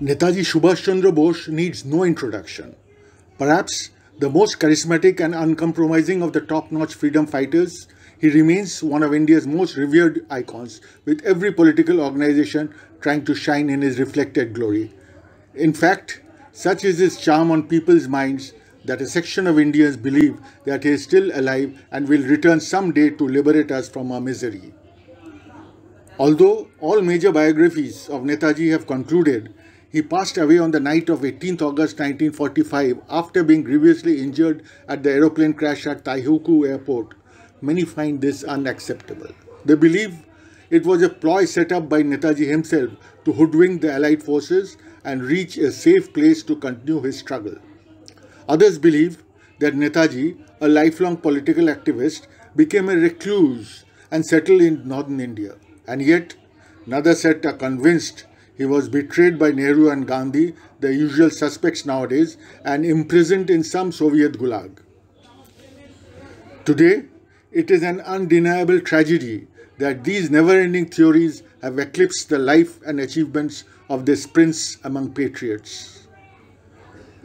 Netaji Subhash Chandra Bose needs no introduction. Perhaps the most charismatic and uncompromising of the top-notch freedom fighters, he remains one of India's most revered icons, with every political organization trying to shine in his reflected glory. In fact, such is his charm on people's minds that a section of Indians believe that he is still alive and will return someday to liberate us from our misery. Although all major biographies of Netaji have concluded he passed away on the night of 18 August 1945 after being grievously injured at the aeroplane crash at Taihuku Airport. Many find this unacceptable. They believe it was a ploy set up by Netaji himself to hoodwink the Allied forces and reach a safe place to continue his struggle. Others believe that Netaji, a lifelong political activist, became a recluse and settled in northern India. And yet, another set are convinced he was betrayed by Nehru and Gandhi, the usual suspects nowadays, and imprisoned in some Soviet gulag. Today, it is an undeniable tragedy that these never-ending theories have eclipsed the life and achievements of this prince among patriots.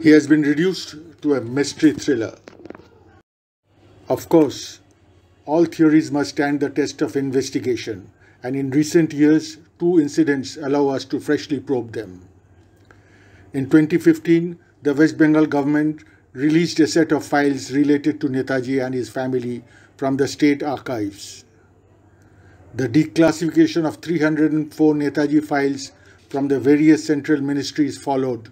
He has been reduced to a mystery thriller. Of course, all theories must stand the test of investigation, and in recent years, two incidents allow us to freshly probe them. In 2015, the West Bengal government released a set of files related to Netaji and his family from the state archives. The declassification of 304 Netaji files from the various central ministries followed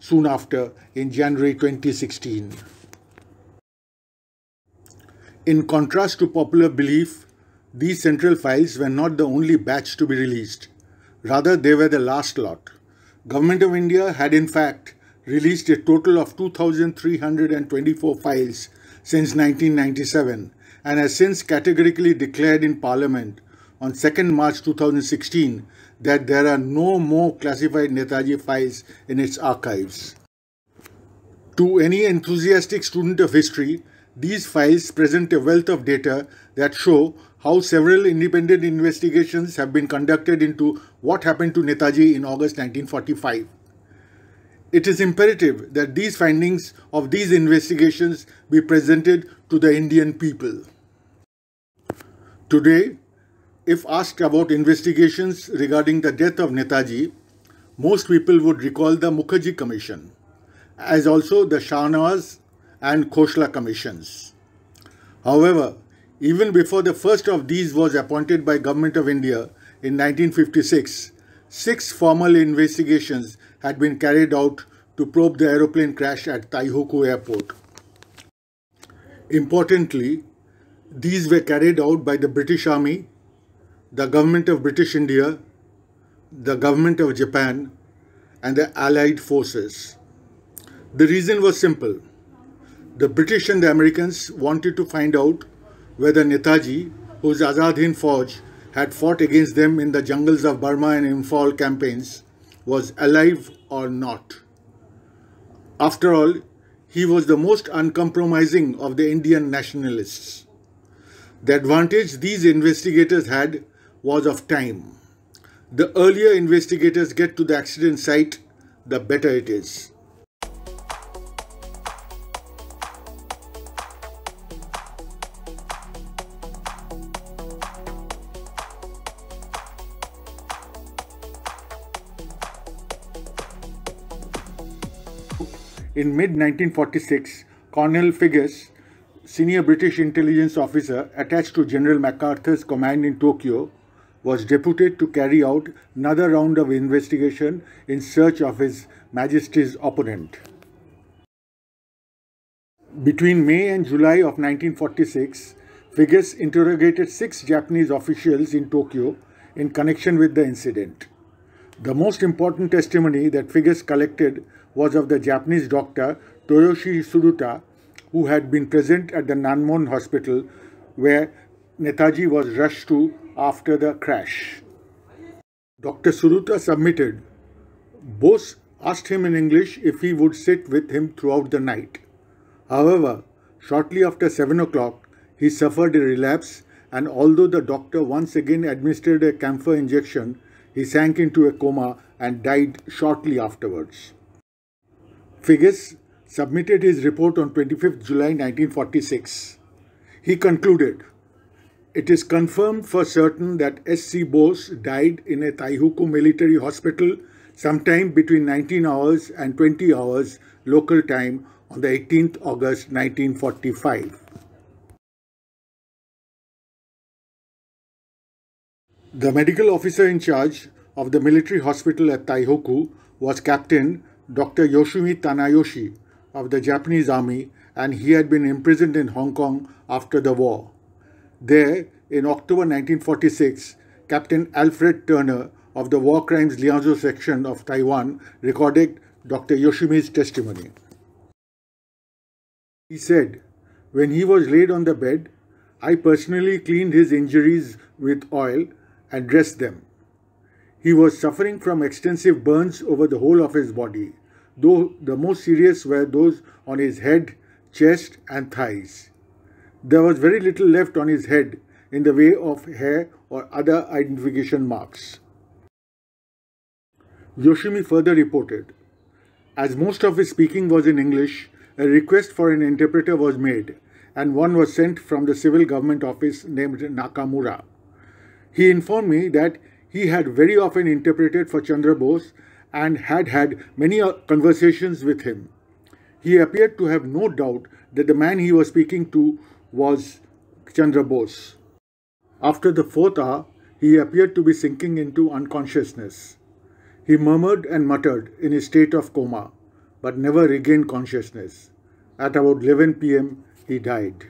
soon after in January 2016. In contrast to popular belief, these central files were not the only batch to be released. Rather, they were the last lot. Government of India had in fact released a total of 2,324 files since 1997 and has since categorically declared in Parliament on 2nd March 2016 that there are no more classified Netaji files in its archives. To any enthusiastic student of history, these files present a wealth of data that show how several independent investigations have been conducted into what happened to Netaji in August 1945. It is imperative that these findings of these investigations be presented to the Indian people. Today, if asked about investigations regarding the death of Netaji, most people would recall the Mukherjee Commission, as also the Shahnawaz and Khoshla commissions. However, even before the first of these was appointed by Government of India in 1956, six formal investigations had been carried out to probe the aeroplane crash at Taihoku Airport. Importantly, these were carried out by the British Army, the Government of British India, the Government of Japan, and the Allied forces. The reason was simple the British and the Americans wanted to find out whether Netaji, whose Azad Hind Fauj had fought against them in the jungles of Burma and Imphal campaigns, was alive or not. After all, he was the most uncompromising of the Indian nationalists. The advantage these investigators had was of time. The earlier investigators get to the accident site, the better it is. In mid 1946, Colonel Figgis, senior British intelligence officer attached to General MacArthur's command in Tokyo, was deputed to carry out another round of investigation in search of His Majesty's opponent. Between May and July of 1946, Figgis interrogated six Japanese officials in Tokyo in connection with the incident. The most important testimony that Figgis collected was of the Japanese doctor Toyoshi Suruta, who had been present at the Nanmon Hospital where Netaji was rushed to after the crash. Dr. Suruta submitted. Bose asked him in English if he would sit with him throughout the night. However, shortly after 7 o'clock, he suffered a relapse and although the doctor once again administered a camphor injection, he sank into a coma and died shortly afterwards. Figes submitted his report on 25th July 1946. He concluded, it is confirmed for certain that S.C. Bose died in a Taihuku military hospital sometime between 19 hours and 20 hours local time on the 18th August 1945. The medical officer in charge of the military hospital at Taihoku was Captain Dr. Yoshimi Tanayoshi of the Japanese army and he had been imprisoned in Hong Kong after the war. There, in October 1946, Captain Alfred Turner of the War Crimes Liaison section of Taiwan recorded Dr. Yoshimi's testimony. He said, When he was laid on the bed, I personally cleaned his injuries with oil and dressed them. He was suffering from extensive burns over the whole of his body though the most serious were those on his head, chest, and thighs. There was very little left on his head in the way of hair or other identification marks. Yoshimi further reported As most of his speaking was in English, a request for an interpreter was made, and one was sent from the civil government office named Nakamura. He informed me that he had very often interpreted for Chandra Bose and had had many uh, conversations with him. He appeared to have no doubt that the man he was speaking to was Chandra Bose. After the fourth hour, he appeared to be sinking into unconsciousness. He murmured and muttered in a state of coma, but never regained consciousness. At about 11 pm, he died.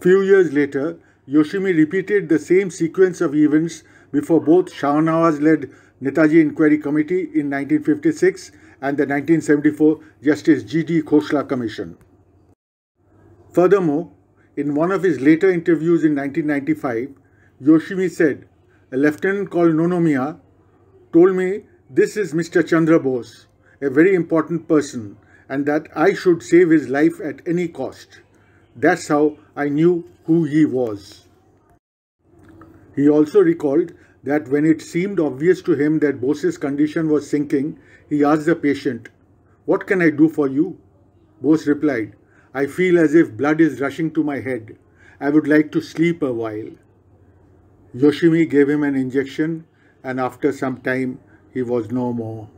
Few years later, Yoshimi repeated the same sequence of events before both Shah Nawaz led Netaji Inquiry Committee in 1956 and the 1974 Justice G.D. Khosla Commission. Furthermore, in one of his later interviews in 1995, Yoshimi said, A lieutenant called Nonomiya told me, This is Mr. Chandra Bose, a very important person, and that I should save his life at any cost. That's how I knew who he was. He also recalled that when it seemed obvious to him that Bose's condition was sinking, he asked the patient, What can I do for you? Bose replied, I feel as if blood is rushing to my head. I would like to sleep a while. Yoshimi gave him an injection, and after some time, he was no more.